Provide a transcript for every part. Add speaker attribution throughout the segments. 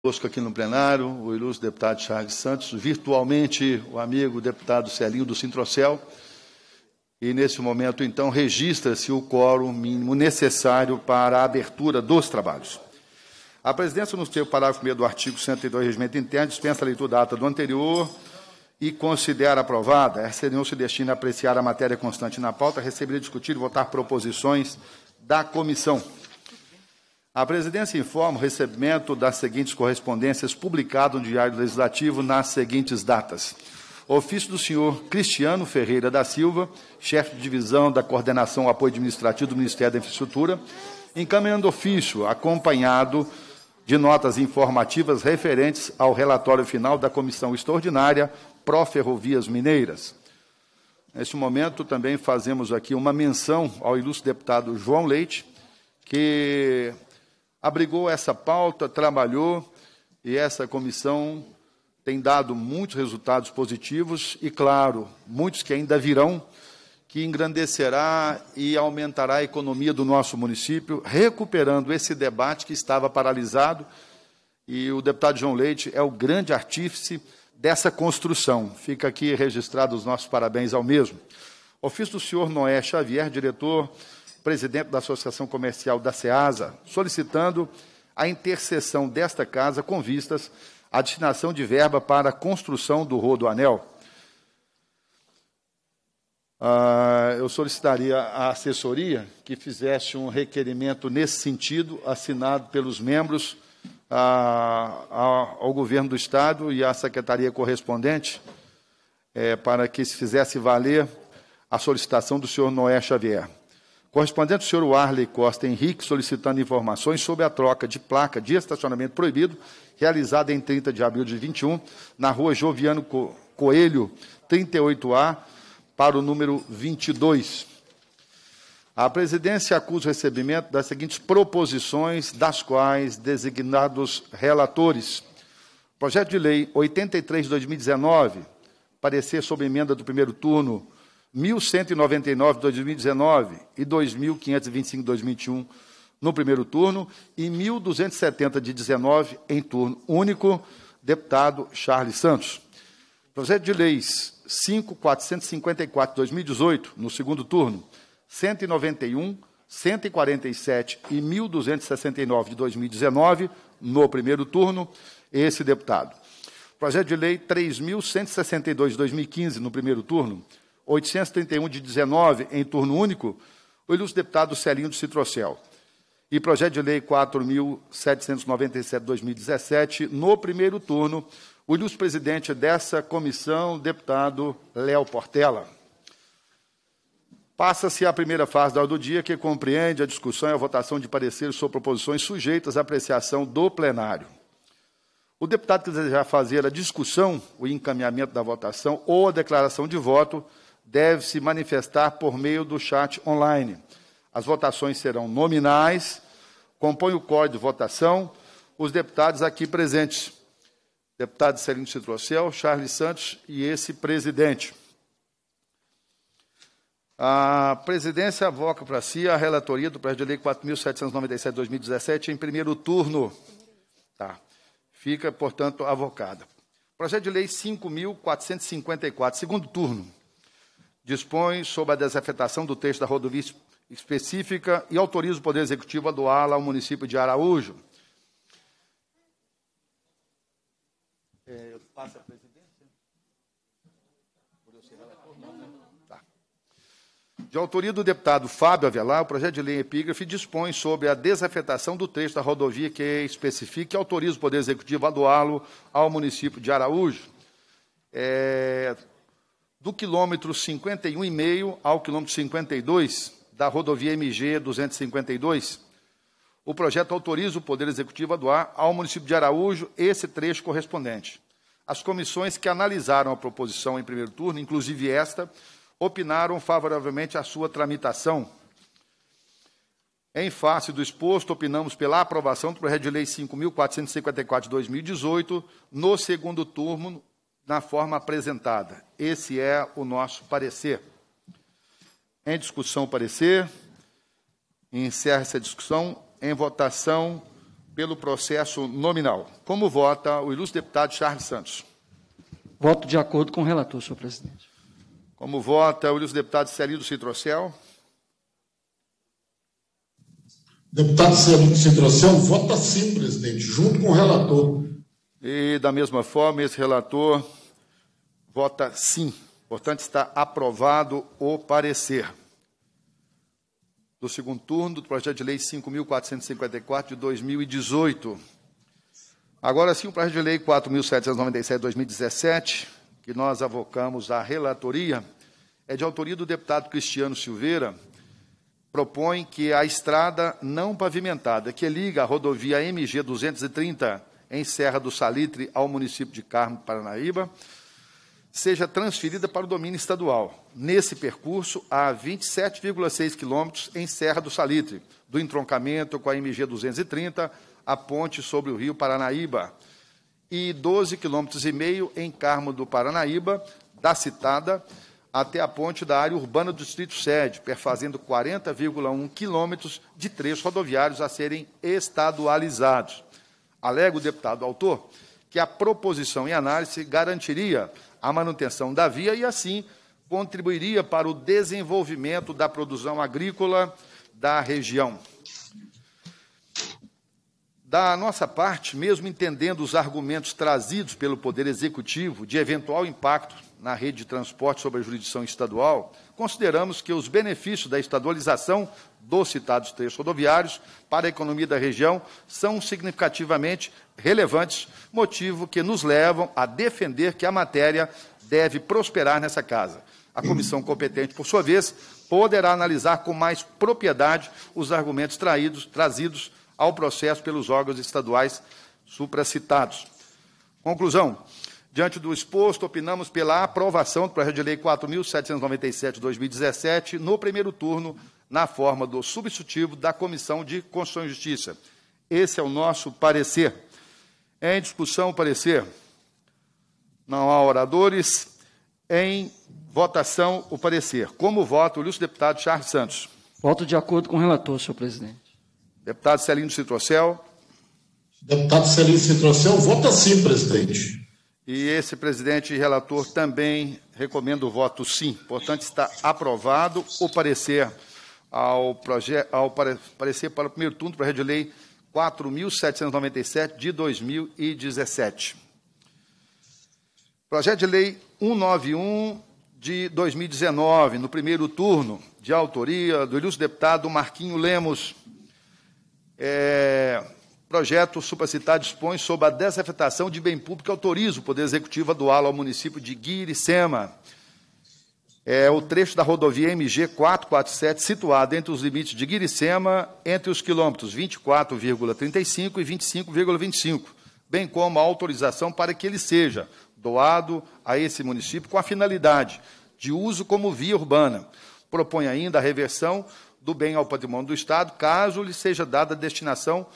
Speaker 1: Conosco aqui no plenário, o ilustre deputado Charles Santos, virtualmente o amigo deputado Celinho do Sintrocel. E, nesse momento, então, registra-se o quórum mínimo necessário para a abertura dos trabalhos. A presidência, no seu parágrafo 1 do artigo 102 do Regimento Interno, dispensa a leitura da ata do anterior e considera aprovada. A reunião se destina a apreciar a matéria constante na pauta, receber, discutir e votar proposições da comissão. A presidência informa o recebimento das seguintes correspondências publicado no Diário Legislativo nas seguintes datas. Ofício do senhor Cristiano Ferreira da Silva, chefe de divisão da Coordenação e Apoio Administrativo do Ministério da Infraestrutura, encaminhando ofício acompanhado de notas informativas referentes ao relatório final da Comissão Extraordinária Pró-Ferrovias Mineiras. Neste momento, também fazemos aqui uma menção ao ilustre deputado João Leite, que abrigou essa pauta, trabalhou e essa comissão tem dado muitos resultados positivos e, claro, muitos que ainda virão, que engrandecerá e aumentará a economia do nosso município, recuperando esse debate que estava paralisado. E o deputado João Leite é o grande artífice dessa construção. Fica aqui registrado os nossos parabéns ao mesmo. Ofício do senhor Noé Xavier, diretor presidente da Associação Comercial da SEASA, solicitando a intercessão desta casa com vistas à destinação de verba para a construção do Rodoanel. Ah, eu solicitaria à assessoria que fizesse um requerimento nesse sentido, assinado pelos membros ah, ao Governo do Estado e à Secretaria correspondente, eh, para que se fizesse valer a solicitação do senhor Noé Xavier. Correspondente do senhor Arley Costa Henrique solicitando informações sobre a troca de placa de estacionamento proibido realizada em 30 de abril de 21 na rua Joviano Coelho, 38A, para o número 22. A presidência acusa o recebimento das seguintes proposições, das quais designados relatores. Projeto de Lei 83 de 2019, parecer sobre emenda do primeiro turno 1.199 2019 e 2.525 2021 no primeiro turno e 1.270 de 19 em turno único, deputado Charles Santos. Projeto de leis 5.454 2018 no segundo turno, 191, 147 e 1.269 de 2019 no primeiro turno, esse deputado. Projeto de lei 3.162 de 2015 no primeiro turno, 831 de 19, em turno único, o ilustre deputado Celinho de Citrocel. E projeto de lei 4.797 2017, no primeiro turno, o ilustre presidente dessa comissão, deputado Léo Portela. Passa-se a primeira fase da hora do dia, que compreende a discussão e a votação de pareceres sobre proposições sujeitas à apreciação do plenário. O deputado que desejar fazer a discussão, o encaminhamento da votação ou a declaração de voto, deve se manifestar por meio do chat online. As votações serão nominais. Compõe o código de votação os deputados aqui presentes. Deputado Celino Citrocel, Charles Santos e esse presidente. A presidência avoca para si a relatoria do projeto de lei 4.797-2017 em primeiro turno. Tá. Fica, portanto, avocada. Projeto de lei 5.454, segundo turno dispõe sobre a desafetação do texto da rodovia específica e autoriza o Poder Executivo a doá-la ao município de Araújo. É, eu passo a presidência. Né? Tá. De autoria do deputado Fábio Avelar, o projeto de lei epígrafe dispõe sobre a desafetação do texto da rodovia que é especifica e autoriza o Poder Executivo a doá-lo ao município de Araújo. É, do quilômetro 51,5 ao quilômetro 52 da rodovia MG 252. O projeto autoriza o Poder Executivo a doar ao município de Araújo esse trecho correspondente. As comissões que analisaram a proposição em primeiro turno, inclusive esta, opinaram favoravelmente à sua tramitação. Em face do exposto, opinamos pela aprovação do projeto de lei 5.454 de 2018 no segundo turno, na forma apresentada. Esse é o nosso parecer. Em discussão, parecer. Encerra essa discussão em votação pelo processo nominal. Como vota o ilustre deputado Charles Santos?
Speaker 2: Voto de acordo com o relator, senhor presidente.
Speaker 1: Como vota o ilustre deputado Celido Citrocel? Deputado Celino Citrocel vota sim, presidente, junto com o relator. E, da mesma forma, esse relator vota sim. Portanto, está aprovado o parecer. Do segundo turno do projeto de lei 5.454 de 2018. Agora sim, o projeto de lei 4.797 de 2017, que nós avocamos à relatoria, é de autoria do deputado Cristiano Silveira, propõe que a estrada não pavimentada que liga a rodovia MG 230 em Serra do Salitre ao município de Carmo, Paranaíba, seja transferida para o domínio estadual. Nesse percurso, há 27,6 quilômetros em Serra do Salitre, do entroncamento com a MG 230, a ponte sobre o rio Paranaíba, e 12 quilômetros e meio em Carmo do Paranaíba, da citada, até a ponte da área urbana do Distrito Sede, perfazendo 40,1 quilômetros de trechos rodoviários a serem estadualizados. Alega o deputado autor que a proposição em análise garantiria à manutenção da via e, assim, contribuiria para o desenvolvimento da produção agrícola da região. Da nossa parte, mesmo entendendo os argumentos trazidos pelo Poder Executivo de eventual impacto na rede de transporte sobre a jurisdição estadual, consideramos que os benefícios da estadualização dos citados trechos rodoviários para a economia da região são significativamente relevantes, motivo que nos levam a defender que a matéria deve prosperar nessa casa. A comissão competente, por sua vez, poderá analisar com mais propriedade os argumentos traídos, trazidos ao processo pelos órgãos estaduais supracitados. Conclusão: Diante do exposto, opinamos pela aprovação do projeto de lei 4.797 2017, no primeiro turno, na forma do substitutivo da Comissão de Constituição e Justiça. Esse é o nosso parecer. Em discussão, parecer. Não há oradores. Em votação, o parecer. Como voto, o deputado Charles Santos.
Speaker 2: Voto de acordo com o relator, senhor
Speaker 1: presidente. Deputado Celino Citrocel. Deputado Celino Citrocel, vota sim, presidente. E esse presidente e relator também recomenda o voto sim. Portanto, está aprovado o parecer ao, ao parecer para o primeiro turno para a Rede Lei 4.797 de 2017. Projeto de Lei 191 de 2019, no primeiro turno, de autoria do ilustre deputado Marquinho Lemos. É, projeto supracitado dispõe sobre a desafetação de bem público e autoriza o Poder Executivo a doá-lo ao município de Guiricema. É o trecho da rodovia MG 447, situado entre os limites de Guiricema, entre os quilômetros 24,35 e 25,25, bem como a autorização para que ele seja doado a esse município com a finalidade de uso como via urbana. Propõe ainda a reversão do bem ao patrimônio do Estado, caso lhe seja dada a destinação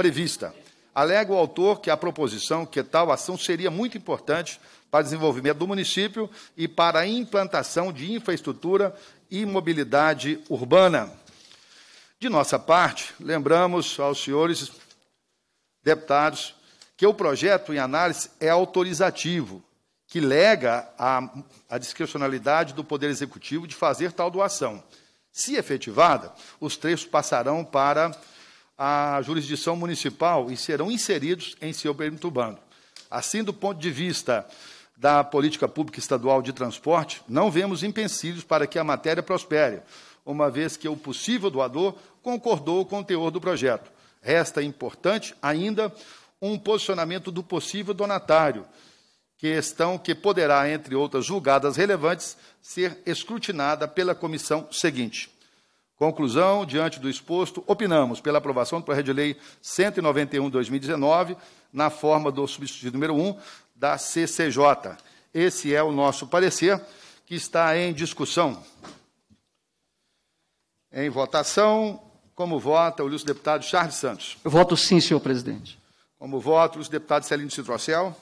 Speaker 1: prevista. Alega o autor que a proposição que tal ação seria muito importante para o desenvolvimento do município e para a implantação de infraestrutura e mobilidade urbana. De nossa parte, lembramos aos senhores deputados que o projeto em análise é autorizativo, que lega a, a discrecionalidade do Poder Executivo de fazer tal doação. Se efetivada, os trechos passarão para à jurisdição municipal e serão inseridos em seu perímetro urbano. Assim, do ponto de vista da política pública estadual de transporte, não vemos empecilhos para que a matéria prospere, uma vez que o possível doador concordou com o teor do projeto. Resta importante ainda um posicionamento do possível donatário, questão que poderá, entre outras julgadas relevantes, ser escrutinada pela comissão seguinte. Conclusão, diante do exposto, opinamos pela aprovação do projeto de lei 191/2019, na forma do substituto número 1 da CCJ. Esse é o nosso parecer que está em discussão. Em votação, como vota o ilustre deputado Charles Santos?
Speaker 2: Eu voto sim, senhor presidente.
Speaker 1: Como vota o ilustre deputado Celino Citrocel?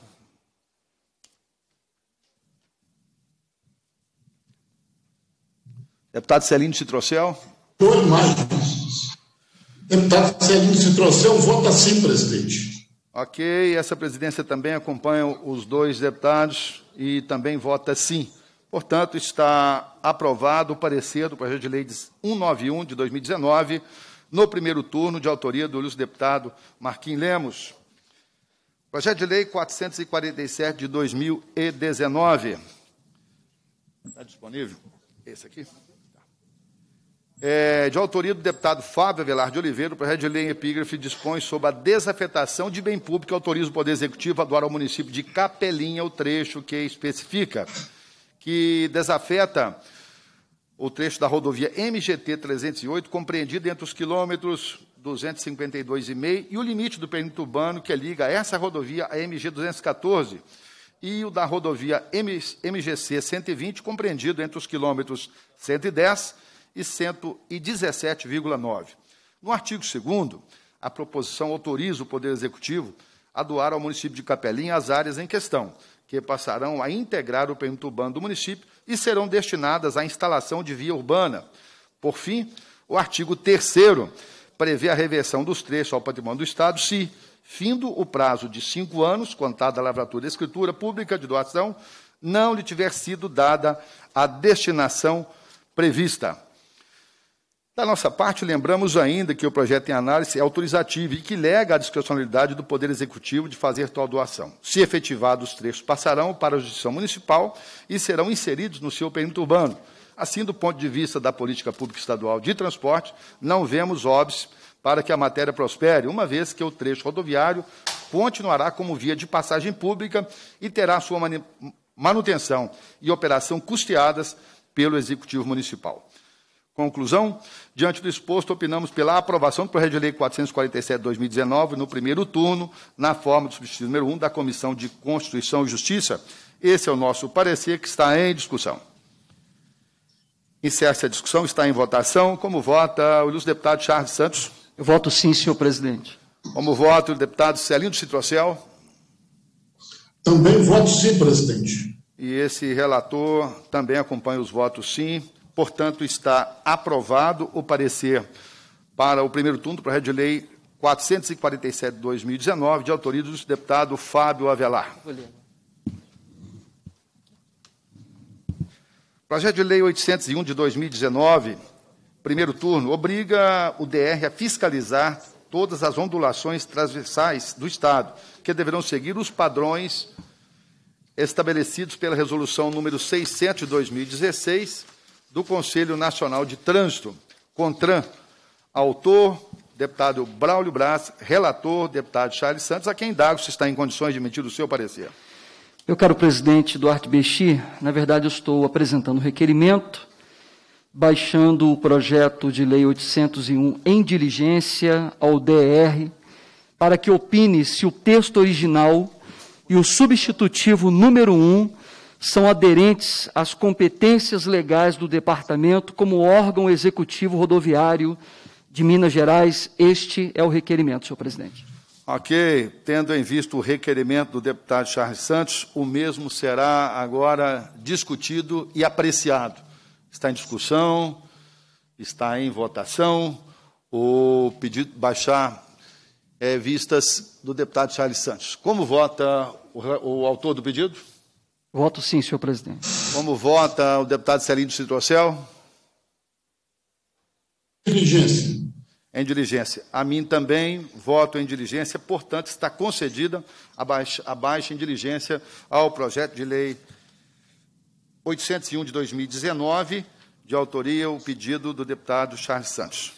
Speaker 1: Deputado Celino Citrocel? Dor mais. Deputado Celino, se trouxer eu voto assim, presidente. Ok, essa presidência também acompanha os dois deputados e também vota sim. Portanto, está aprovado o parecer do projeto de lei 191 de 2019, no primeiro turno, de autoria do deputado Marquinhos Lemos. Projeto de lei 447 de 2019. Está disponível? Esse aqui? é, de autoria do deputado Fábio Avelar de Oliveira, o projeto de lei em epígrafe dispõe sobre a desafetação de bem público e autoriza o Poder Executivo a doar ao município de Capelinha o trecho que especifica, que desafeta o trecho da rodovia MGT 308, compreendido entre os quilômetros 252,5 e o limite do perímetro urbano que liga essa rodovia à MG 214 e o da rodovia MGC 120, compreendido entre os quilômetros 110 e e 117,9. No artigo 2 a proposição autoriza o Poder Executivo a doar ao município de Capelinha as áreas em questão, que passarão a integrar o perímetro urbano do município e serão destinadas à instalação de via urbana. Por fim, o artigo 3 prevê a reversão dos trechos ao patrimônio do Estado se, findo o prazo de cinco anos, contada a lavratura e escritura pública de doação, não lhe tiver sido dada a destinação prevista. Da nossa parte, lembramos ainda que o projeto em análise é autorizativo e que lega à discrecionalidade do Poder Executivo de fazer tal doação. Se efetivados, os trechos passarão para a Justiça Municipal e serão inseridos no seu perímetro urbano. Assim, do ponto de vista da política pública estadual de transporte, não vemos óbice para que a matéria prospere, uma vez que o trecho rodoviário continuará como via de passagem pública e terá sua manutenção e operação custeadas pelo Executivo Municipal. Conclusão: diante do exposto, opinamos pela aprovação do projeto de lei 447/2019 no primeiro turno, na forma do substituto número 1 da Comissão de Constituição e Justiça. Esse é o nosso parecer que está em discussão. Encerra-se a discussão, está em votação. Como vota o ilustre deputado Charles Santos? Eu voto sim, senhor presidente. Como voto o deputado Celino do Citrocel? Também voto sim, presidente. E esse relator também acompanha os votos sim. Portanto, está aprovado o parecer para o primeiro turno do projeto de lei 447-2019, de autoria do deputado Fábio Avelar. Projeto de Lei 801 de 2019, primeiro turno, obriga o DR a fiscalizar todas as ondulações transversais do Estado, que deverão seguir os padrões estabelecidos pela Resolução número 600 de 2016 do Conselho Nacional de Trânsito, CONTRAN, autor, deputado Braulio Braz, relator, deputado Charles Santos, a quem indago se está em condições de emitir o seu parecer.
Speaker 2: Eu quero, presidente Duarte Bexi, na verdade eu estou apresentando o requerimento, baixando o projeto de lei 801 em diligência ao DR, para que opine se o texto original e o substitutivo número 1 são aderentes às competências legais do departamento como órgão executivo rodoviário de Minas Gerais. Este é o requerimento, senhor presidente.
Speaker 1: Ok. Tendo em vista o requerimento do deputado Charles Santos, o mesmo será agora discutido e apreciado. Está em discussão, está em votação. O pedido baixar é, vistas do deputado Charles Santos. Como vota o, o autor do pedido?
Speaker 2: Voto sim, senhor presidente.
Speaker 1: Como vota o deputado Celino Citrocel? Diligência. Em diligência. A mim também, voto em diligência. Portanto, está concedida a baixa, a baixa em diligência ao projeto de lei 801 de 2019, de autoria o pedido do deputado Charles Santos.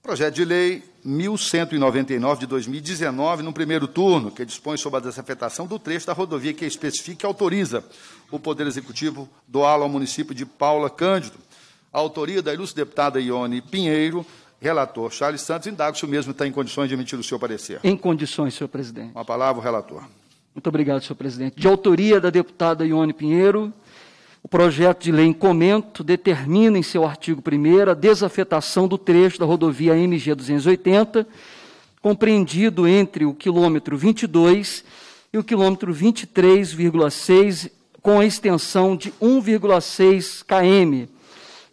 Speaker 1: Projeto de lei 1199 de 2019, no primeiro turno, que dispõe sobre a desafetação do trecho da rodovia que especifica e autoriza o Poder Executivo doá-lo ao município de Paula Cândido. A autoria da ilustre deputada Ione Pinheiro, relator Charles Santos, indago se o mesmo está em condições de emitir o seu parecer.
Speaker 2: Em condições, senhor presidente.
Speaker 1: Uma palavra, o relator.
Speaker 2: Muito obrigado, senhor presidente. De autoria da deputada Ione Pinheiro, o projeto de lei em comento determina em seu artigo 1 a desafetação do trecho da rodovia MG 280, compreendido entre o quilômetro 22 e o quilômetro 23,6, com a extensão de 1,6 km.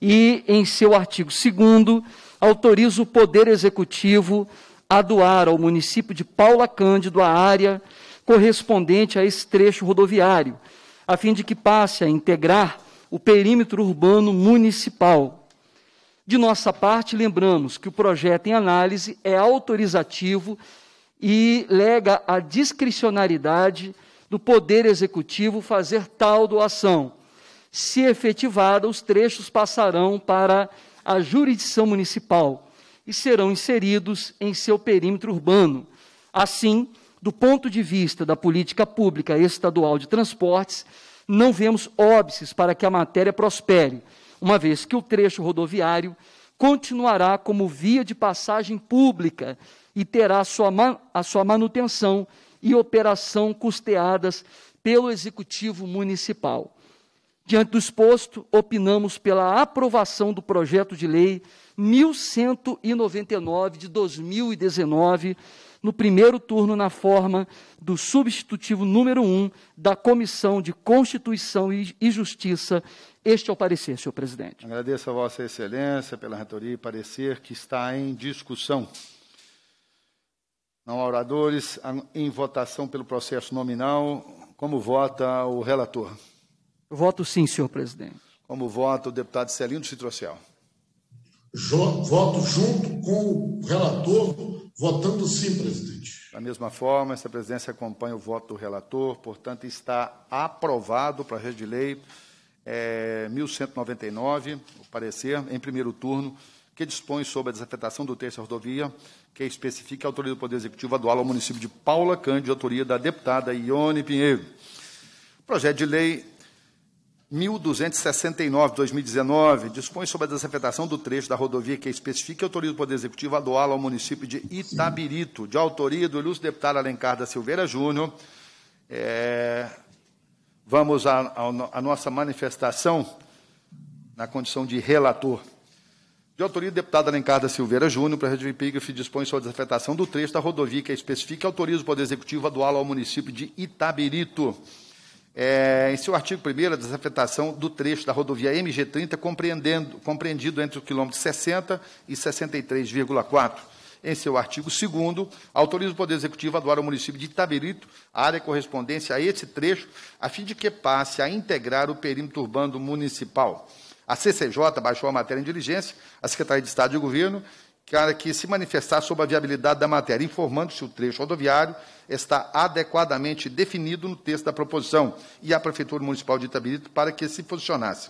Speaker 2: E, em seu artigo 2, autoriza o Poder Executivo a doar ao município de Paula Cândido a área correspondente a esse trecho rodoviário a fim de que passe a integrar o perímetro urbano municipal. De nossa parte, lembramos que o projeto em análise é autorizativo e lega a discricionariedade do Poder Executivo fazer tal doação. Se efetivada, os trechos passarão para a jurisdição municipal e serão inseridos em seu perímetro urbano. Assim, do ponto de vista da política pública estadual de transportes, não vemos óbices para que a matéria prospere, uma vez que o trecho rodoviário continuará como via de passagem pública e terá sua a sua manutenção e operação custeadas pelo Executivo Municipal. Diante do exposto, opinamos pela aprovação do projeto de lei 1199 de 2019 no primeiro turno na forma do substitutivo número 1 um da Comissão de Constituição e Justiça. Este é o parecer, senhor presidente.
Speaker 1: Agradeço a Vossa Excelência pela retoria e parecer que está em discussão. Não há oradores em votação pelo processo nominal. Como vota o relator? Voto sim, senhor presidente. Como vota o deputado Celino Citrocial? Voto junto com o relator Votando sim, presidente. Da mesma forma, essa presidência acompanha o voto do relator, portanto, está aprovado o projeto de lei é, 1199, o parecer, em primeiro turno, que dispõe sobre a desafetação do terço da rodovia, que especifica a autoria do Poder Executivo adual ao município de Paula Cândido, autoria da deputada Ione Pinheiro. projeto de lei 1269, 2019, dispõe sobre a desafetação do trecho da rodovia que especifica e autoriza o Poder Executivo a doá-lo ao município de Itabirito, de autoria do ilustre deputado Alencar da Silveira Júnior. É, vamos à nossa manifestação na condição de relator. De autoria do deputado Alencar da Silveira Júnior, para projeto de epígrafe dispõe sobre a desafetação do trecho da rodovia que especifica e autoriza o Poder Executivo a doá-lo ao município de Itabirito é, em seu artigo 1, a desafetação do trecho da rodovia MG30, compreendendo, compreendido entre o quilômetro 60 e 63,4. Em seu artigo 2, autoriza o Poder Executivo a doar ao município de Itaberito a área correspondente a esse trecho, a fim de que passe a integrar o perímetro urbano municipal. A CCJ baixou a matéria em diligência, à Secretaria de Estado de Governo, para que se manifestar sobre a viabilidade da matéria, informando se o trecho rodoviário está adequadamente definido no texto da proposição e à Prefeitura Municipal de Itabirito para que se posicionasse.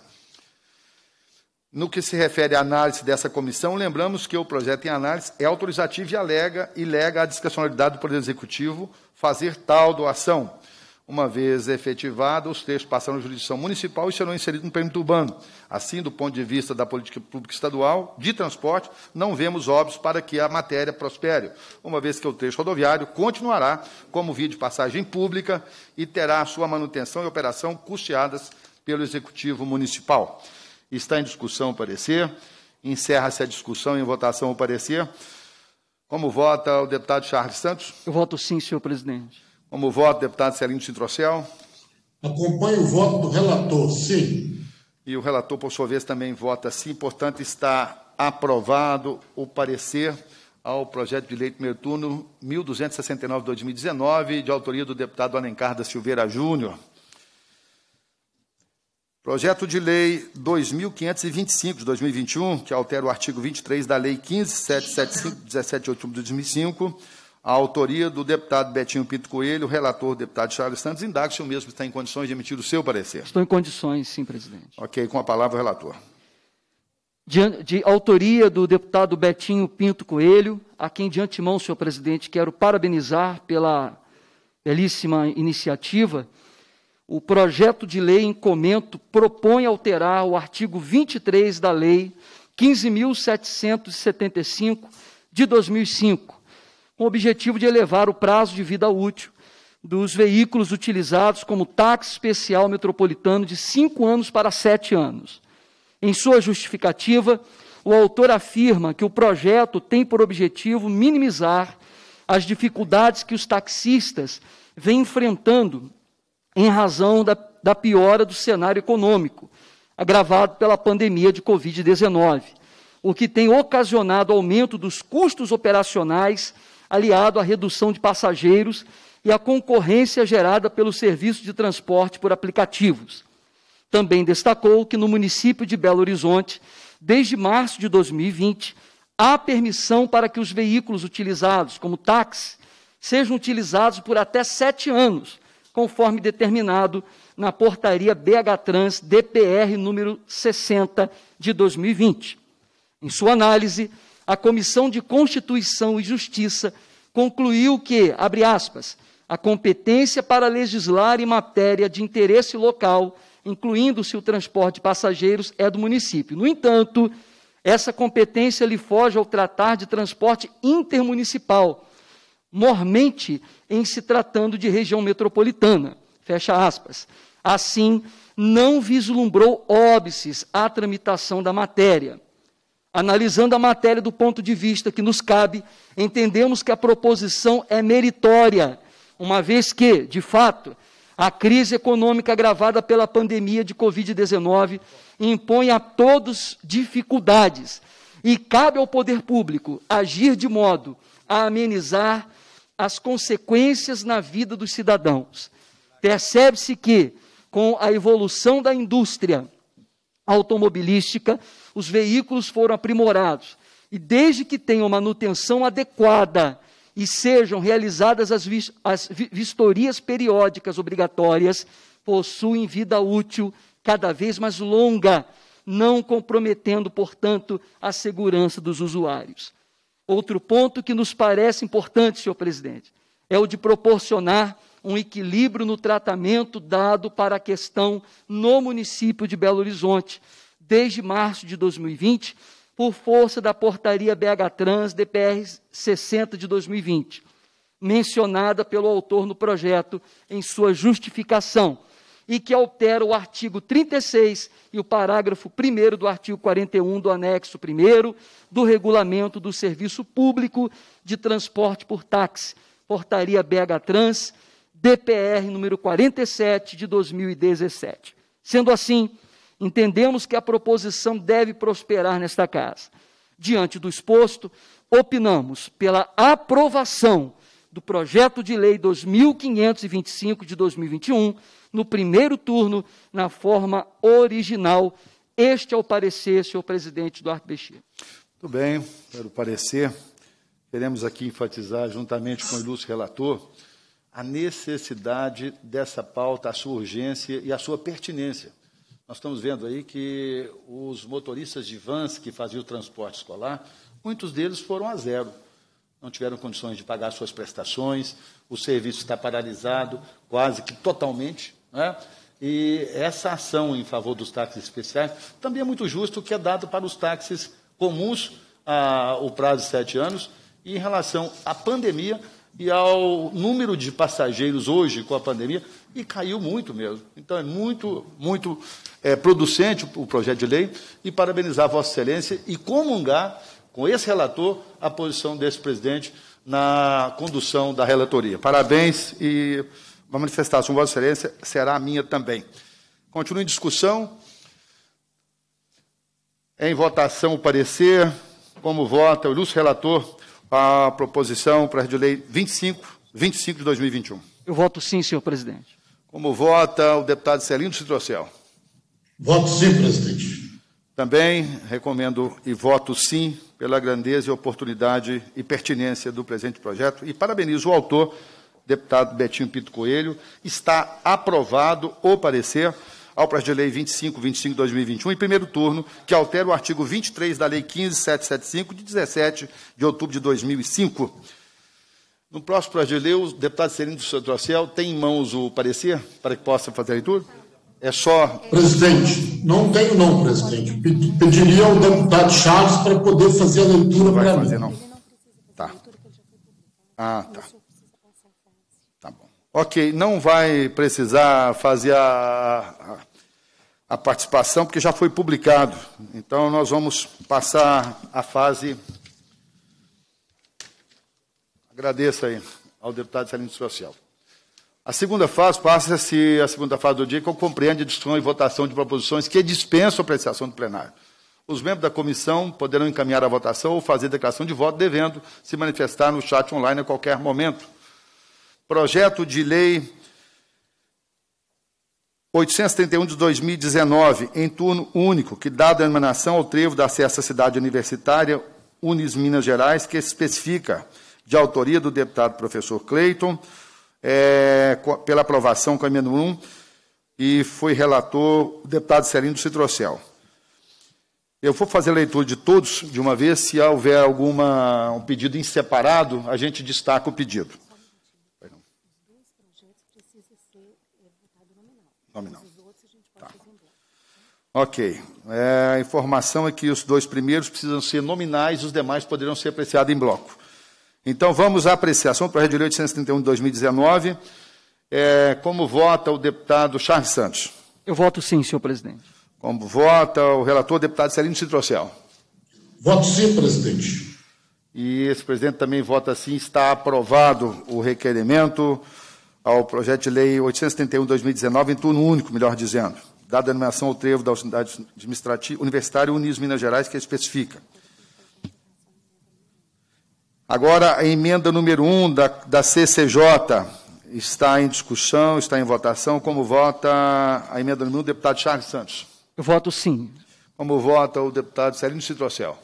Speaker 1: No que se refere à análise dessa comissão, lembramos que o projeto em análise é autorizativo e alega e lega à discrecionalidade do Poder Executivo fazer tal doação, uma vez efetivado, os trechos passaram à jurisdição municipal e serão inseridos no perímetro urbano. Assim, do ponto de vista da política pública estadual de transporte, não vemos óbvios para que a matéria prospere, uma vez que o trecho rodoviário continuará como via de passagem pública e terá sua manutenção e operação custeadas pelo Executivo Municipal. Está em discussão o parecer. Encerra-se a discussão em votação o parecer. Como vota o deputado Charles Santos? Eu voto sim, senhor presidente. Como voto, deputado Celino Cintrocel. Acompanho o voto do relator, sim. E o relator, por sua vez, também vota sim. Portanto, está aprovado o parecer ao projeto de lei de primeiro turno 1269-2019, de autoria do deputado Alencar da Silveira Júnior. Projeto de lei 2525 de 2021, que altera o artigo 23 da lei 15775 17 de outubro de 2005, a autoria do deputado Betinho Pinto Coelho, relator deputado Charles Santos. indaga se o mesmo está em condições de emitir o seu parecer.
Speaker 2: Estou em condições, sim, presidente.
Speaker 1: Ok, com a palavra o relator.
Speaker 2: De, de autoria do deputado Betinho Pinto Coelho, a quem de antemão, senhor presidente, quero parabenizar pela belíssima iniciativa. O projeto de lei em comento propõe alterar o artigo 23 da Lei 15.775 de 2005, com o objetivo de elevar o prazo de vida útil dos veículos utilizados como táxi especial metropolitano de cinco anos para sete anos. Em sua justificativa, o autor afirma que o projeto tem por objetivo minimizar as dificuldades que os taxistas vêm enfrentando em razão da, da piora do cenário econômico, agravado pela pandemia de Covid-19, o que tem ocasionado aumento dos custos operacionais aliado à redução de passageiros e à concorrência gerada pelo serviço de transporte por aplicativos. Também destacou que no município de Belo Horizonte, desde março de 2020, há permissão para que os veículos utilizados como táxi sejam utilizados por até sete anos, conforme determinado na portaria BH Trans DPR número 60 de 2020. Em sua análise, a Comissão de Constituição e Justiça concluiu que, abre aspas, a competência para legislar em matéria de interesse local, incluindo-se o transporte de passageiros, é do município. No entanto, essa competência lhe foge ao tratar de transporte intermunicipal, mormente em se tratando de região metropolitana. Fecha aspas. Assim, não vislumbrou óbices à tramitação da matéria. Analisando a matéria do ponto de vista que nos cabe, entendemos que a proposição é meritória, uma vez que, de fato, a crise econômica agravada pela pandemia de Covid-19 impõe a todos dificuldades e cabe ao poder público agir de modo a amenizar as consequências na vida dos cidadãos. Percebe-se que, com a evolução da indústria automobilística, os veículos foram aprimorados. E desde que tenham manutenção adequada e sejam realizadas as, vi as vistorias periódicas obrigatórias, possuem vida útil cada vez mais longa, não comprometendo, portanto, a segurança dos usuários. Outro ponto que nos parece importante, senhor presidente, é o de proporcionar um equilíbrio no tratamento dado para a questão no município de Belo Horizonte, desde março de 2020, por força da portaria BH Trans DPR 60 de 2020, mencionada pelo autor no projeto em sua justificação, e que altera o artigo 36 e o parágrafo 1 do artigo 41 do anexo 1 do regulamento do serviço público de transporte por táxi, portaria BH Trans DPR número 47 de 2017. Sendo assim, Entendemos que a proposição deve prosperar nesta casa. Diante do exposto, opinamos pela aprovação do projeto de lei 2525 de 2021, no primeiro turno, na forma original. Este é o parecer, senhor presidente Eduardo Bechir.
Speaker 1: Muito bem, quero parecer, queremos aqui enfatizar, juntamente com o ilustre relator, a necessidade dessa pauta, a sua urgência e a sua pertinência. Nós estamos vendo aí que os motoristas de vans que faziam o transporte escolar, muitos deles foram a zero. Não tiveram condições de pagar suas prestações, o serviço está paralisado quase que totalmente. Né? E essa ação em favor dos táxis especiais também é muito justo o que é dado para os táxis comuns, a, o prazo de sete anos, e em relação à pandemia e ao número de passageiros hoje com a pandemia, e caiu muito mesmo. Então é muito, muito é, producente o projeto de lei e parabenizar Vossa Excelência e comungar com esse relator a posição desse presidente na condução da relatoria. Parabéns e uma manifestação Vossa Excelência será a minha também. Continua em discussão. Em votação o parecer, como vota o ilustre relator a proposição para a de lei 25, 25 de 2021.
Speaker 2: Eu voto sim, senhor
Speaker 1: presidente. Como vota o deputado Celino Citrocel? Voto sim, presidente. Também recomendo e voto sim pela grandeza e oportunidade e pertinência do presente projeto e parabenizo o autor, deputado Betinho Pinto Coelho. Está aprovado o parecer ao projeto de lei 2525 2021, em primeiro turno, que altera o artigo 23 da lei 15775 de 17 de outubro de 2005 no próximo projeto de lei, o deputado Serino do Santo Aciel tem em mãos o parecer para que possa fazer a leitura? É só. Presidente, não tenho não, presidente. Pediria ao deputado Chaves para poder fazer a leitura não vai fazer, não. Tá. Ah, tá. Tá bom. Ok, não vai precisar fazer a, a, a participação, porque já foi publicado. Então, nós vamos passar a fase Agradeço aí ao deputado Salino Social. A segunda fase passa-se a segunda fase do dia que compreendo a discussão e votação de proposições que dispensam a apreciação do plenário. Os membros da comissão poderão encaminhar a votação ou fazer declaração de voto, devendo se manifestar no chat online a qualquer momento. Projeto de lei 831 de 2019, em turno único, que dá denominação ao trevo da acesso à cidade universitária Unis Minas Gerais, que especifica de autoria do deputado professor Cleiton, é, pela aprovação com a emenda 1, e foi relator o deputado Celino Citrocel. Eu vou fazer a leitura de todos de uma vez, se houver alguma um pedido em separado, a gente destaca o pedido. Nominal. Tá. Ok. É, a informação é que os dois primeiros precisam ser nominais, os demais poderão ser apreciados em bloco. Então vamos à apreciação, do projeto de lei 831 de 2019. É, como vota o deputado Charles Santos? Eu voto sim, senhor presidente. Como vota o relator deputado Celino Citrocel? Voto sim, presidente. E esse presidente também vota sim. Está aprovado o requerimento ao projeto de lei 831-2019, em turno único, melhor dizendo, da denominação ao trevo da unidade administrativa universitária Unis Minas Gerais, que especifica. Agora, a emenda número 1 um da, da CCJ está em discussão, está em votação. Como vota a emenda número 1, um, deputado Charles Santos? Eu voto sim. Como vota o deputado Celino Citrocel?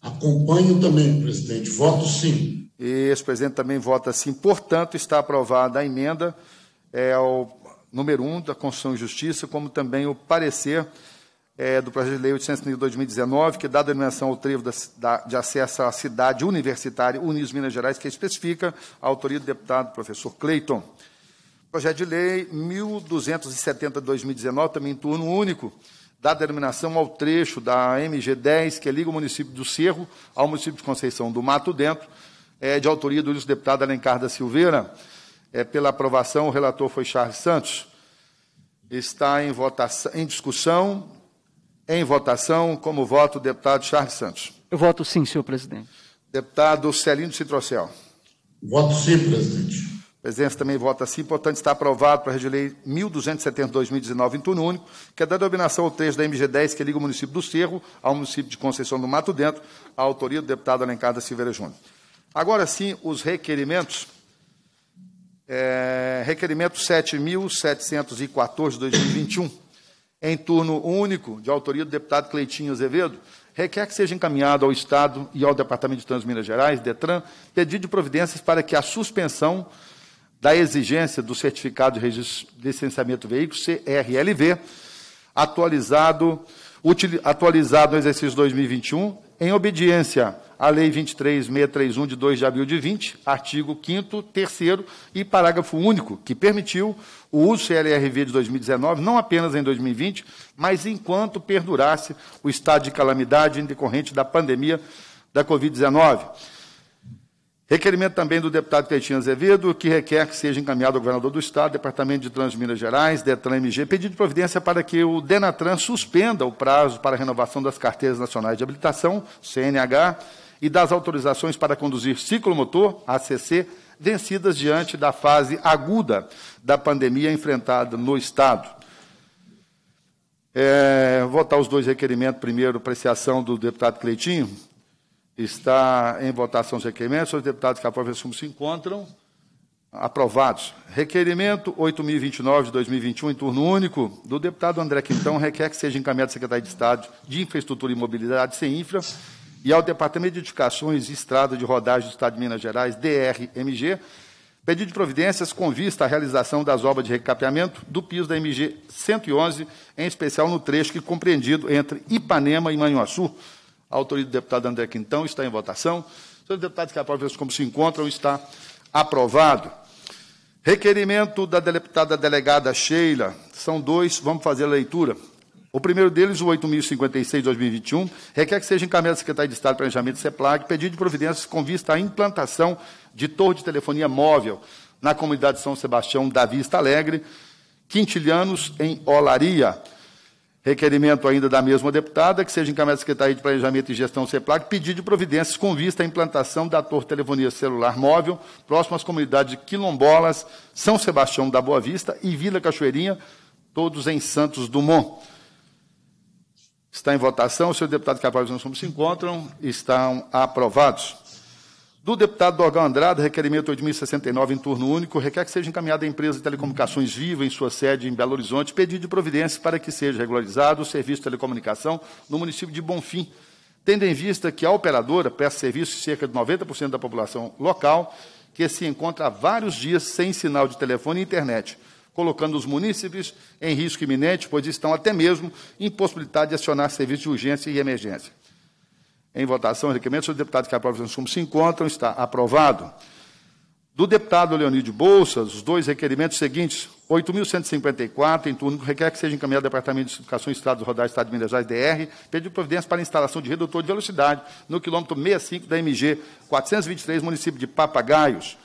Speaker 1: Acompanho também, presidente. Voto sim. E esse presidente também vota sim. Portanto, está aprovada a emenda, é o número 1 um da Constituição e Justiça, como também o parecer é, do projeto de lei 832 de 2019, que dá denominação ao trevo da, da, de acesso à cidade universitária Unis Minas Gerais, que especifica a autoria do deputado professor Cleiton. Projeto de lei 1270 de 2019, também em turno único, dá denominação ao trecho da MG10, que liga o município do Cerro ao município de Conceição do Mato Dentro, é, de autoria do deputado Alencar da Silveira. É, pela aprovação, o relator foi Charles Santos. Está em votação, em discussão, em votação, como voto o deputado Charles Santos.
Speaker 2: Eu voto sim, senhor presidente.
Speaker 1: Deputado Celino Citrocel. Voto sim, presidente. A presidência também vota sim. Portanto, está aprovado para a Rede Lei 1270-2019, em turno único, que é da dominação ao trecho da MG10, que liga o município do Cerro ao município de Conceição do Mato Dentro, autoria do deputado Alencar da Silveira Júnior. Agora sim, os requerimentos. É, requerimento 7.714, 2021 em turno único, de autoria do deputado Cleitinho Azevedo, requer que seja encaminhado ao Estado e ao Departamento de Trânsito Minas Gerais, DETRAN, pedido de providências para que a suspensão da exigência do certificado de registro de licenciamento do veículo, CRLV, atualizado, util, atualizado no exercício 2021, em obediência a Lei 23631, de 2 de abril de 20, artigo 5 terceiro e parágrafo único, que permitiu o uso CLRV de 2019, não apenas em 2020, mas enquanto perdurasse o estado de calamidade decorrente da pandemia da Covid-19. Requerimento também do deputado Cleitinho Azevedo, que requer que seja encaminhado ao governador do Estado, Departamento de Trans Minas Gerais, Detran MG, pedido de providência para que o Denatran suspenda o prazo para renovação das carteiras nacionais de habilitação, CNH, e das autorizações para conduzir ciclomotor, ACC, vencidas diante da fase aguda da pandemia enfrentada no Estado. É, votar os dois requerimentos, primeiro, apreciação do deputado Cleitinho. Está em votação os requerimentos. Os deputados que aprovam se encontram aprovados. Requerimento 8.029 de 2021, em turno único, do deputado André Quintão, requer que seja encaminhado à Secretaria de Estado de Infraestrutura e Mobilidade, sem infra, e ao Departamento de Edificações e Estrada de Rodagem do Estado de Minas Gerais, DRMG, pedido de providências com vista à realização das obras de recapeamento do piso da MG 111, em especial no trecho que compreendido entre Ipanema e Manhuaçu. A autoria do deputado André Quintão está em votação. Senhores deputados que aprovam como se encontram, está aprovado. Requerimento da deputada delegada Sheila, são dois, vamos fazer a leitura. O primeiro deles, o 8.056 de 2021, requer que seja encaminhado ao secretário de Estado de Planejamento CEPLAG pedido de providências com vista à implantação de torre de telefonia móvel na comunidade de São Sebastião da Vista Alegre, Quintilianos, em Olaria. Requerimento ainda da mesma deputada, que seja encaminhado à Secretaria de Planejamento e Gestão CEPLAG, pedido de providências com vista à implantação da torre de telefonia celular móvel próximo às comunidades de Quilombolas, São Sebastião da Boa Vista e Vila Cachoeirinha, todos em Santos Dumont. Está em votação. senhor deputado deputados capazes não se encontram. Estão aprovados. Do deputado Dorgão Andrade, requerimento 8.069 em turno único, requer que seja encaminhada à empresa de telecomunicações Viva, em sua sede em Belo Horizonte, pedido de providência para que seja regularizado o serviço de telecomunicação no município de Bonfim, tendo em vista que a operadora peça serviço cerca de 90% da população local, que se encontra há vários dias sem sinal de telefone e internet colocando os munícipes em risco iminente, pois estão até mesmo impossibilitados de acionar serviços de urgência e emergência. Em votação, o requerimento dos deputados que aprovam os como se encontram está aprovado. Do deputado Leonídio Bolsas, os dois requerimentos seguintes, 8.154, em turno, requer que seja encaminhado ao Departamento de Educação Estado do Rodais, Estado de Minas Gerais, DR, pedido de providência para a instalação de redutor de velocidade no quilômetro 65 da MG 423, município de Papagaios,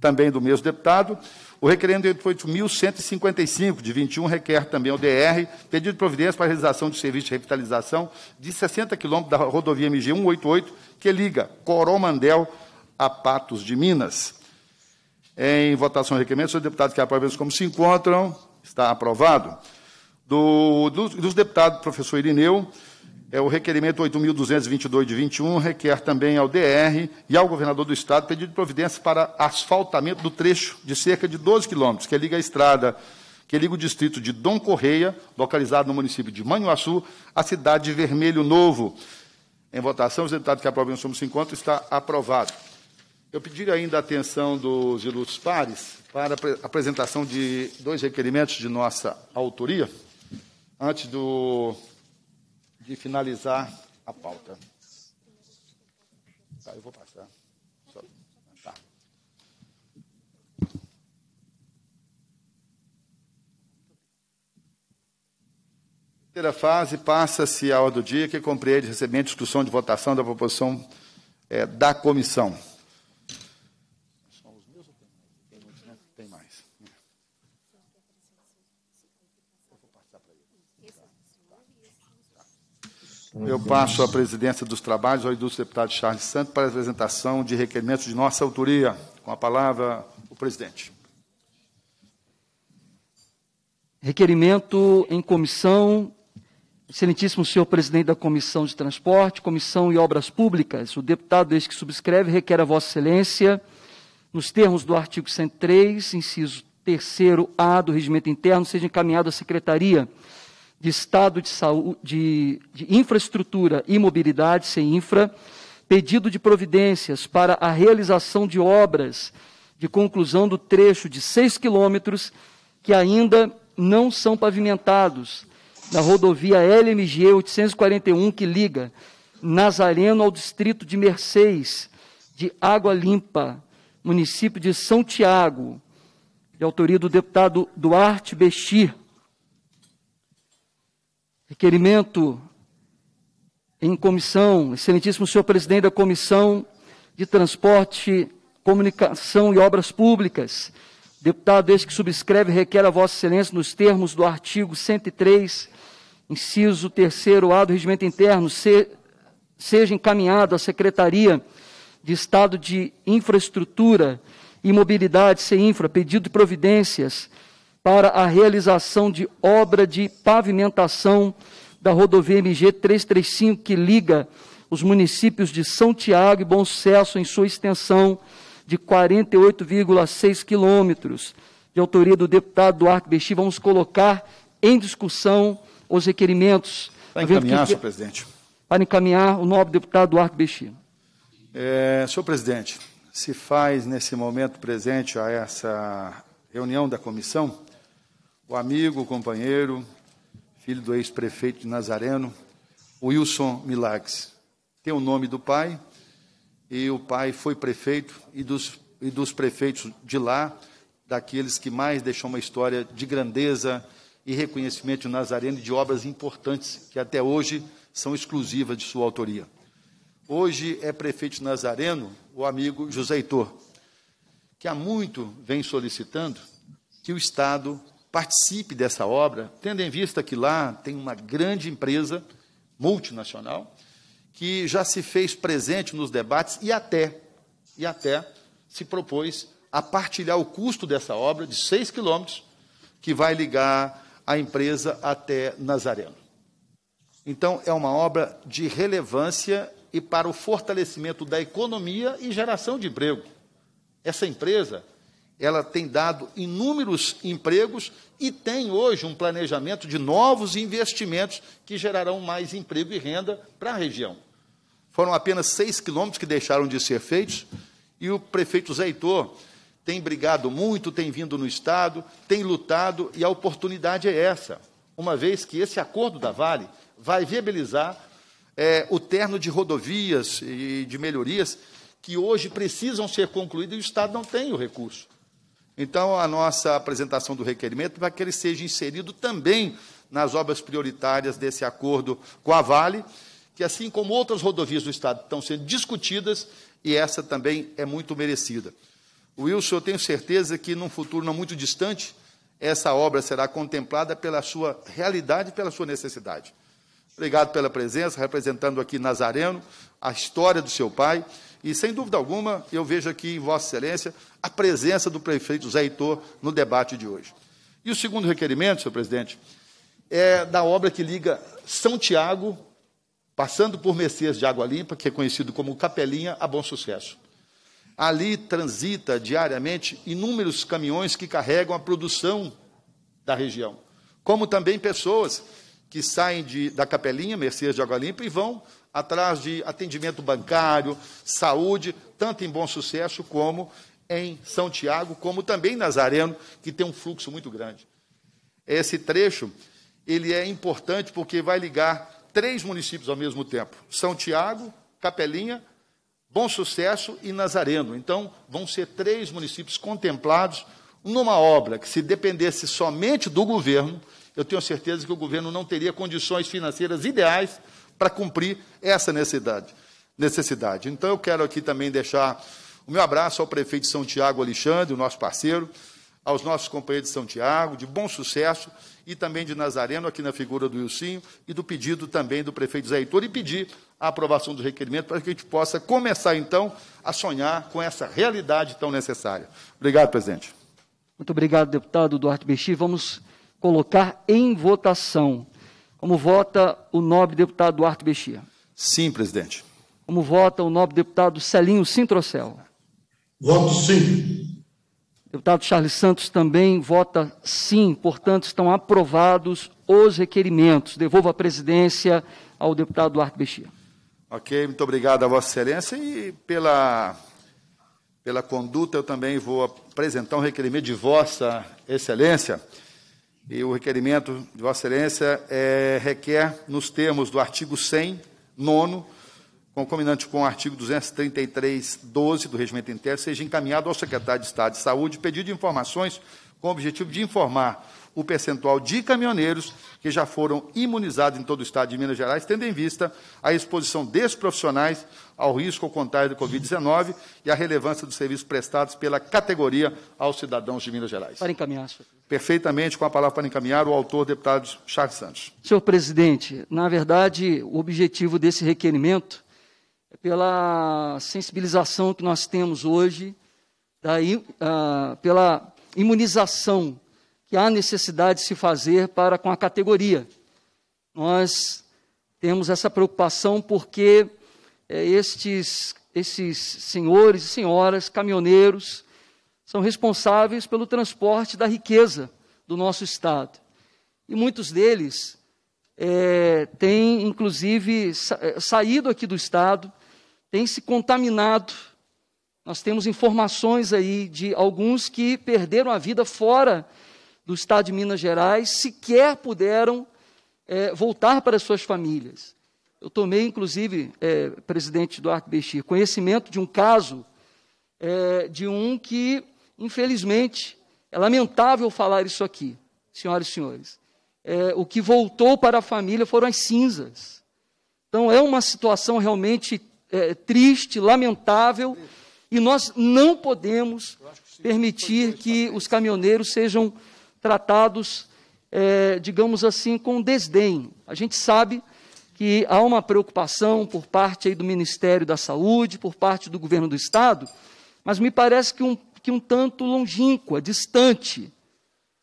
Speaker 1: também do mesmo deputado. O requerendo 88.155, de 21, requer também o DR, pedido de providência para a realização de serviço de revitalização de 60 quilômetros da rodovia MG 188, que liga Coromandel a Patos de Minas. Em votação e requerimento, os deputados que aprovam como se encontram, está aprovado. Do, dos, dos deputados, professor Irineu, é o requerimento 8.222 de 21 requer também ao DR e ao governador do Estado pedido de providência para asfaltamento do trecho de cerca de 12 quilômetros, que liga a estrada, que liga o distrito de Dom Correia, localizado no município de Manhuaçu, à cidade de Vermelho Novo. Em votação, os deputados que aprovam o somos se está aprovado. Eu pediria ainda a atenção dos ilustres pares para a apresentação de dois requerimentos de nossa autoria, antes do de finalizar a pauta. Tá, eu vou passar. Só, tá. Terceira fase passa-se a hora do dia que compreende recebimento discussão de votação da proposição é, da comissão. Eu é passo a presidência dos trabalhos ao ilustre deputado Charles Santos para a apresentação de requerimentos de nossa autoria. Com a palavra, o presidente.
Speaker 2: Requerimento em comissão, excelentíssimo senhor presidente da Comissão de Transporte, Comissão e Obras Públicas, o deputado este que subscreve requer a vossa excelência, nos termos do artigo 103, inciso 3 A do Regimento Interno, seja encaminhado à Secretaria de Estado de, saúde, de, Infraestrutura e Mobilidade, sem infra, pedido de providências para a realização de obras de conclusão do trecho de 6 quilômetros que ainda não são pavimentados na rodovia LMG 841 que liga Nazareno ao distrito de Mercês de Água Limpa, município de São Tiago, de autoria do deputado Duarte Bestir requerimento em comissão, excelentíssimo senhor presidente da Comissão de Transporte, Comunicação e Obras Públicas, deputado este que subscreve requer a vossa excelência nos termos do artigo 103, inciso 3º-A do Regimento Interno, se, seja encaminhado à Secretaria de Estado de Infraestrutura e Mobilidade, CEINFRA, pedido de providências para a realização de obra de pavimentação da rodovia MG 335, que liga os municípios de São Tiago e Bom Sucesso em sua extensão de 48,6 quilômetros, de autoria do deputado Duarte Besti. Vamos colocar em discussão os requerimentos. Para tá encaminhar, que... senhor presidente. Para encaminhar o nobre deputado Duarte Bexi.
Speaker 1: É, senhor presidente, se faz nesse momento presente a essa reunião da comissão o amigo, o companheiro, filho do ex-prefeito de Nazareno, Wilson Milagres. Tem o nome do pai, e o pai foi prefeito, e dos, e dos prefeitos de lá, daqueles que mais deixou uma história de grandeza e reconhecimento de Nazareno e de obras importantes que até hoje são exclusivas de sua autoria. Hoje é prefeito de Nazareno o amigo José Heitor, que há muito vem solicitando que o Estado participe dessa obra, tendo em vista que lá tem uma grande empresa multinacional que já se fez presente nos debates e até, e até se propôs a partilhar o custo dessa obra de 6 quilômetros, que vai ligar a empresa até Nazareno. Então, é uma obra de relevância e para o fortalecimento da economia e geração de emprego. Essa empresa ela tem dado inúmeros empregos e tem hoje um planejamento de novos investimentos que gerarão mais emprego e renda para a região. Foram apenas seis quilômetros que deixaram de ser feitos e o prefeito Zeitor tem brigado muito, tem vindo no Estado, tem lutado e a oportunidade é essa, uma vez que esse acordo da Vale vai viabilizar é, o terno de rodovias e de melhorias que hoje precisam ser concluídas e o Estado não tem o recurso. Então, a nossa apresentação do requerimento vai que ele seja inserido também nas obras prioritárias desse acordo com a Vale, que, assim como outras rodovias do Estado estão sendo discutidas, e essa também é muito merecida. Wilson, eu tenho certeza que, num futuro não muito distante, essa obra será contemplada pela sua realidade e pela sua necessidade. Obrigado pela presença, representando aqui Nazareno, a história do seu pai. E, sem dúvida alguma, eu vejo aqui em Vossa Excelência a presença do prefeito Zé Heitor no debate de hoje. E o segundo requerimento, senhor presidente, é da obra que liga São Tiago, passando por Messias de Água Limpa, que é conhecido como Capelinha, a Bom Sucesso. Ali transita diariamente inúmeros caminhões que carregam a produção da região, como também pessoas que saem de, da Capelinha, Mercedes de Água Limpa, e vão atrás de atendimento bancário, saúde, tanto em Bom Sucesso como em São Tiago, como também em Nazareno, que tem um fluxo muito grande. Esse trecho ele é importante porque vai ligar três municípios ao mesmo tempo: São Tiago, Capelinha, Bom Sucesso e Nazareno. Então, vão ser três municípios contemplados numa obra que, se dependesse somente do governo, eu tenho certeza que o governo não teria condições financeiras ideais para cumprir essa necessidade, necessidade. Então, eu quero aqui também deixar o meu abraço ao prefeito de São Tiago Alexandre, o nosso parceiro, aos nossos companheiros de São Tiago, de bom sucesso, e também de Nazareno, aqui na figura do Ilcinho, e do pedido também do prefeito Zé Heitor, e pedir a aprovação do requerimento para que a gente possa começar, então, a sonhar com essa realidade tão necessária. Obrigado, presidente.
Speaker 2: Muito obrigado, deputado Duarte Bexi. Vamos colocar em votação como vota o nobre deputado Duarte Bexia?
Speaker 1: Sim, presidente.
Speaker 2: Como vota o nobre deputado Celinho Sintrocel? Voto sim. Deputado Charles Santos também vota sim, portanto, estão aprovados os requerimentos. Devolvo a presidência ao deputado Duarte Bexia.
Speaker 1: Ok, muito obrigado a Vossa Excelência e pela, pela conduta eu também vou apresentar um requerimento de Vossa Excelência. E o requerimento de Vossa Excelência é, requer, nos termos do artigo 100, nono, concominante com o artigo 233, 12 do Regimento Interno, seja encaminhado ao secretário de Estado de Saúde pedido de informações com o objetivo de informar o percentual de caminhoneiros que já foram imunizados em todo o Estado de Minas Gerais, tendo em vista a exposição desses profissionais ao risco ou contágio do Covid-19 e à relevância dos serviços prestados pela categoria aos cidadãos de Minas Gerais.
Speaker 2: Para encaminhar, senhor.
Speaker 1: Perfeitamente, com a palavra para encaminhar, o autor, deputado Charles Santos.
Speaker 2: Senhor presidente, na verdade, o objetivo desse requerimento é pela sensibilização que nós temos hoje, daí, uh, pela imunização que há necessidade de se fazer para com a categoria. Nós temos essa preocupação porque é, estes, esses senhores e senhoras, caminhoneiros, são responsáveis pelo transporte da riqueza do nosso Estado. E muitos deles é, têm, inclusive, sa é, saído aqui do Estado, têm se contaminado. Nós temos informações aí de alguns que perderam a vida fora do Estado de Minas Gerais, sequer puderam é, voltar para suas famílias. Eu tomei, inclusive, é, presidente Duarte Beixir, conhecimento de um caso é, de um que, infelizmente, é lamentável falar isso aqui, senhoras e senhores. É, o que voltou para a família foram as cinzas. Então, é uma situação realmente é, triste, lamentável, e nós não podemos que permitir que os caminhoneiros sejam tratados, é, digamos assim, com desdém. A gente sabe que há uma preocupação por parte aí do Ministério da Saúde, por parte do governo do Estado, mas me parece que um, que um tanto longínqua, distante.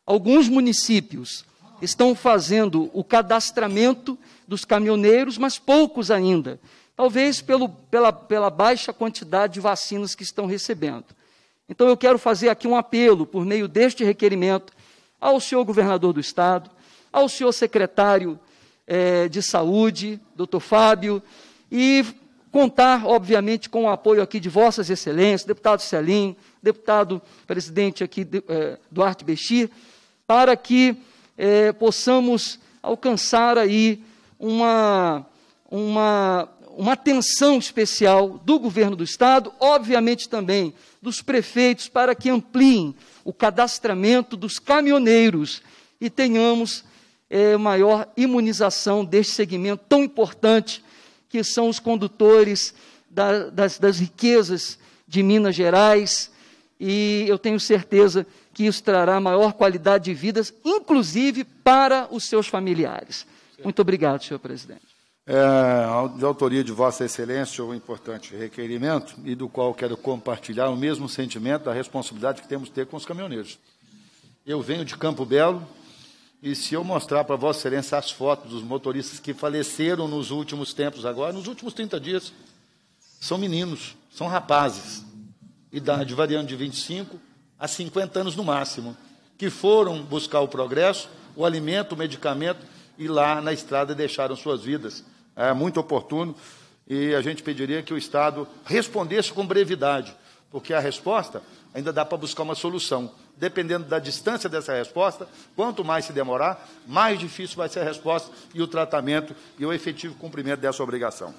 Speaker 2: Alguns municípios estão fazendo o cadastramento dos caminhoneiros, mas poucos ainda. Talvez pelo, pela, pela baixa quantidade de vacinas que estão recebendo. Então, eu quero fazer aqui um apelo, por meio deste requerimento, ao senhor governador do Estado, ao senhor secretário é, de Saúde, doutor Fábio, e contar, obviamente, com o apoio aqui de Vossas Excelências, deputado Celim, deputado presidente aqui, de, é, Duarte Bexir, para que é, possamos alcançar aí uma, uma, uma atenção especial do governo do Estado, obviamente também dos prefeitos, para que ampliem o cadastramento dos caminhoneiros e tenhamos é, maior imunização deste segmento tão importante, que são os condutores da, das, das riquezas de Minas Gerais, e eu tenho certeza que isso trará maior qualidade de vidas, inclusive para os seus familiares. Muito obrigado, senhor presidente.
Speaker 1: É, de autoria de Vossa Excelência, o um importante requerimento, e do qual quero compartilhar o mesmo sentimento da responsabilidade que temos que ter com os caminhoneiros. Eu venho de Campo Belo, e se eu mostrar para Vossa Excelência as fotos dos motoristas que faleceram nos últimos tempos, agora, nos últimos 30 dias, são meninos, são rapazes, idade variando de 25 a 50 anos no máximo, que foram buscar o progresso, o alimento, o medicamento, e lá na estrada deixaram suas vidas. É muito oportuno e a gente pediria que o Estado respondesse com brevidade, porque a resposta ainda dá para buscar uma solução dependendo da distância dessa resposta, quanto mais se demorar, mais difícil vai ser a resposta e o tratamento e o efetivo cumprimento dessa obrigação.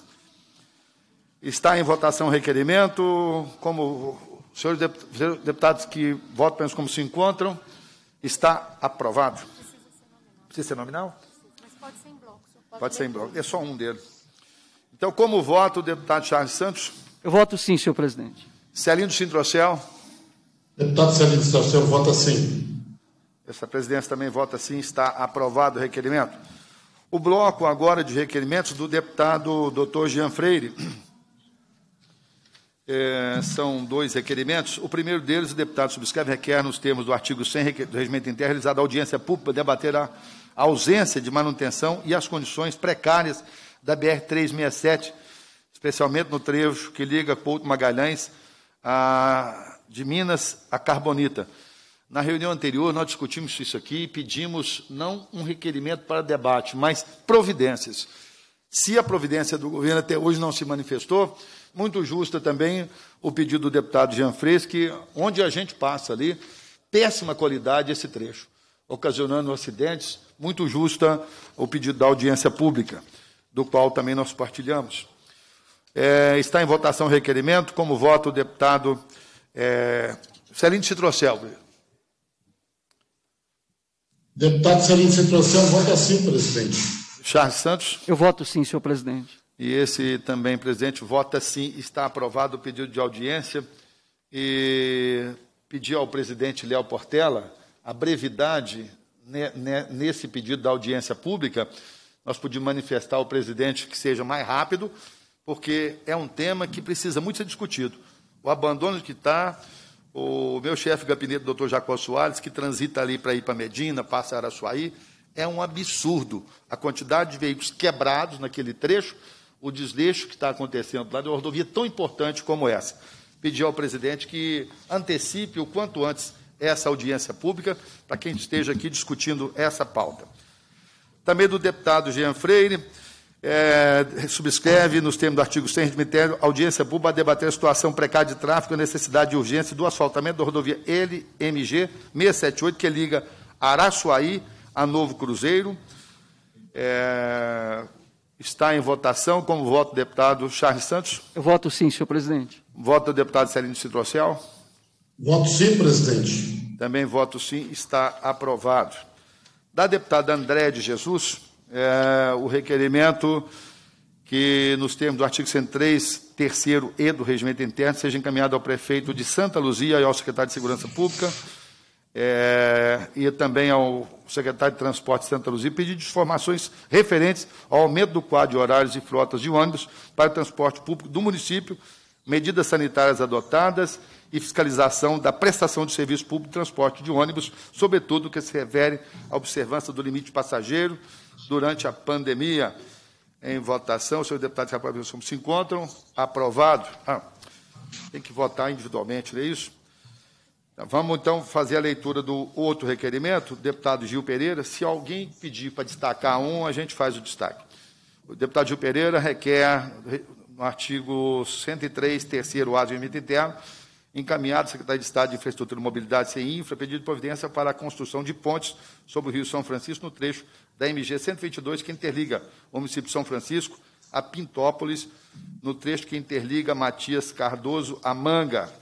Speaker 1: Está em votação o requerimento, como os senhores deputados que votam, penso como se encontram, está aprovado. Precisa ser nominal? Mas pode ser em bloco. Pode, pode ser em bloco, é só um deles. Então, como vota o deputado Charles Santos? Eu voto sim, senhor presidente. Celino Cintrocel. Deputado Celino Sarcel vota sim. Essa presidência também vota sim. Está aprovado o requerimento. O bloco agora de requerimentos do deputado doutor Jean Freire. É, são dois requerimentos. O primeiro deles, o deputado subscreve, requer, nos termos do artigo 100 do Regimento Interno, realizada audiência pública, debater a ausência de manutenção e as condições precárias da BR-367, especialmente no trecho que liga Porto Magalhães a de Minas a Carbonita. Na reunião anterior, nós discutimos isso aqui e pedimos não um requerimento para debate, mas providências. Se a providência do governo até hoje não se manifestou, muito justa também o pedido do deputado Jean que onde a gente passa ali, péssima qualidade esse trecho, ocasionando acidentes, muito justa o pedido da audiência pública, do qual também nós partilhamos. É, está em votação o requerimento, como vota o deputado é, Celino Citrocel. Deputado Celino Citrocel, vota sim, presidente. Charles Santos. Eu voto
Speaker 2: sim, senhor presidente.
Speaker 1: E esse também, presidente, vota sim. Está aprovado o pedido de audiência. E pedir ao presidente Léo Portela a brevidade nesse pedido da audiência pública. Nós podíamos manifestar ao presidente que seja mais rápido, porque é um tema que precisa muito ser discutido o abandono que está, o meu chefe de gabinete, doutor Jacó Soares, que transita ali para ir para Medina, passa Araçuaí, é um absurdo a quantidade de veículos quebrados naquele trecho, o desleixo que está acontecendo lá de uma rodovia tão importante como essa. Pedi ao presidente que antecipe o quanto antes essa audiência pública para quem esteja aqui discutindo essa pauta. Também do deputado Jean Freire, é, subscreve, nos termos do artigo 100 do Ministério, audiência pública a debater a situação precária de tráfego, a necessidade de urgência do asfaltamento da rodovia LMG 678, que liga Araçuaí a Novo Cruzeiro. É, está em votação. Como voto o deputado Charles Santos?
Speaker 2: Eu voto sim, senhor presidente.
Speaker 1: Voto deputado Celino Citrocel? Voto sim, presidente. Também voto sim, está aprovado. Da deputada André de Jesus é, o requerimento que, nos termos do artigo 103, terceiro e do regimento interno, seja encaminhado ao prefeito de Santa Luzia e ao secretário de Segurança Pública é, e também ao secretário de Transporte de Santa Luzia, pedido de informações referentes ao aumento do quadro de horários e frotas de ônibus para o transporte público do município, medidas sanitárias adotadas e fiscalização da prestação de serviço público de transporte de ônibus, sobretudo que se refere à observância do limite passageiro, durante a pandemia. Em votação, os senhores deputados e rapazes como se encontram. Aprovado. Ah, tem que votar individualmente, não é isso? Tá, vamos, então, fazer a leitura do outro requerimento, deputado Gil Pereira. Se alguém pedir para destacar um, a gente faz o destaque. O deputado Gil Pereira requer, no artigo 103, terceiro ato de limite interno, encaminhado ao Secretaria de Estado de Infraestrutura e Mobilidade, sem infra, pedido de providência para a construção de pontes sobre o Rio São Francisco, no trecho da MG 122, que interliga o município de São Francisco a Pintópolis, no trecho que interliga Matias Cardoso a Manga.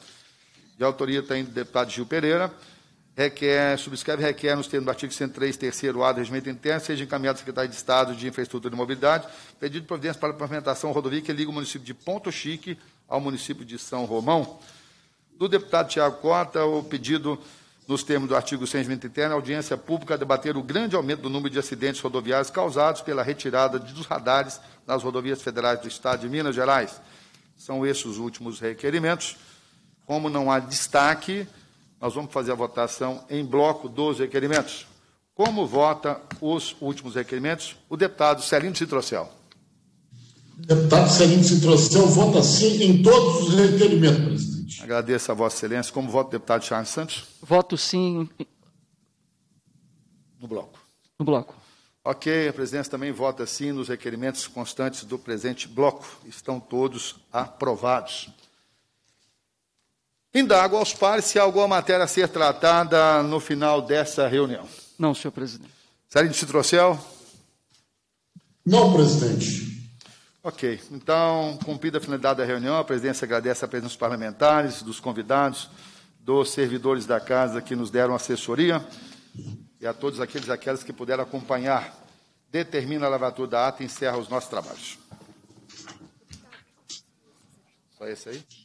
Speaker 1: De autoria tem o deputado Gil Pereira. Requer, subscreve requer, nos termos do artigo 103, terceiro A do Regimento Interno, seja encaminhado ao secretário de Estado de Infraestrutura e Mobilidade, pedido de providência para a pavimentação rodovia que liga o município de Ponto Chique ao município de São Romão. Do deputado Tiago Cota, o pedido nos termos do artigo 123, a audiência pública, debater o grande aumento do número de acidentes rodoviários causados pela retirada dos radares nas rodovias federais do Estado de Minas Gerais. São esses os últimos requerimentos. Como não há destaque, nós vamos fazer a votação em bloco dos requerimentos. Como vota os últimos requerimentos? O deputado Celino Citrocel. Deputado Celino Citrocel vota sim em todos os requerimentos, presidente. Agradeço a Vossa Excelência. Como voto, deputado Charles Santos?
Speaker 2: Voto sim. No bloco. No bloco.
Speaker 1: Ok, a presidência também vota sim nos requerimentos constantes do presente bloco. Estão todos aprovados. Indago aos pares se há alguma matéria a ser tratada no final dessa reunião. Não, senhor presidente. Sarino de Citrocel? Não, presidente. Ok, então, cumprida a finalidade da reunião, a presidência agradece a presença dos parlamentares, dos convidados, dos servidores da casa que nos deram assessoria e a todos aqueles e aquelas que puderam acompanhar. Determina a lavatura da ata e encerra os nossos trabalhos. Só esse aí?